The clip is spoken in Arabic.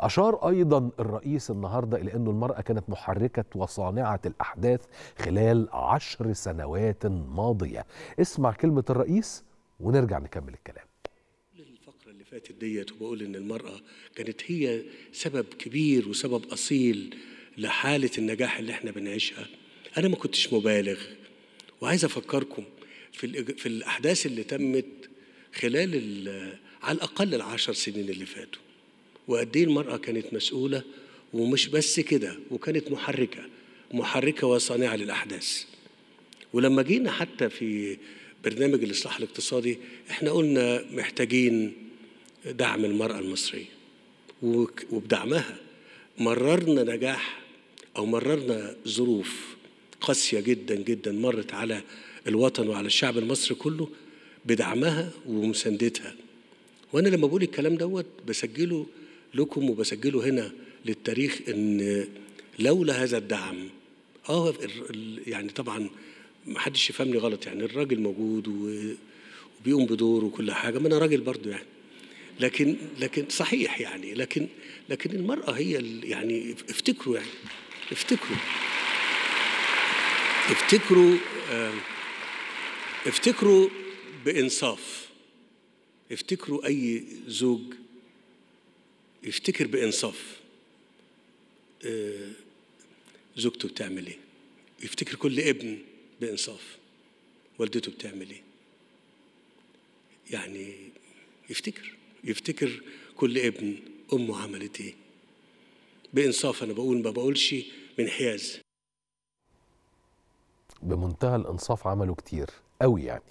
أشار أيضا الرئيس النهاردة إلى أن المرأة كانت محركة وصانعة الأحداث خلال عشر سنوات ماضية اسمع كلمة الرئيس ونرجع نكمل الكلام الفقرة اللي فاتت ديت وبقول إن المرأة كانت هي سبب كبير وسبب أصيل لحالة النجاح اللي احنا بنعيشها أنا ما كنتش مبالغ وعايز أفكركم في, في الأحداث اللي تمت خلال على الأقل العشر سنين اللي فاتوا وقد ايه المراه كانت مسؤوله ومش بس كده وكانت محركه محركه وصانعه للاحداث ولما جينا حتى في برنامج الاصلاح الاقتصادي احنا قلنا محتاجين دعم المراه المصريه وبدعمها مررنا نجاح او مررنا ظروف قاسيه جدا جدا مرت على الوطن وعلى الشعب المصري كله بدعمها ومساندتها وانا لما بقول الكلام دوت بسجله لكم وبسجله هنا للتاريخ ان لولا هذا الدعم اه يعني طبعا ما حدش يفهمني غلط يعني الراجل موجود وبيقوم بدوره وكل حاجه ما انا راجل برضه يعني لكن لكن صحيح يعني لكن لكن المراه هي يعني افتكروا يعني افتكروا افتكروا آه، افتكروا بانصاف افتكروا اي زوج يفتكر بإنصاف آه، زوجته بتعمل إيه يفتكر كل ابن بإنصاف والدته بتعمل إيه يعني يفتكر يفتكر كل ابن أمه عملت إيه بإنصاف أنا بقول ما بقولش من حياز بمنتهى الإنصاف عملوا كتير قوي يعني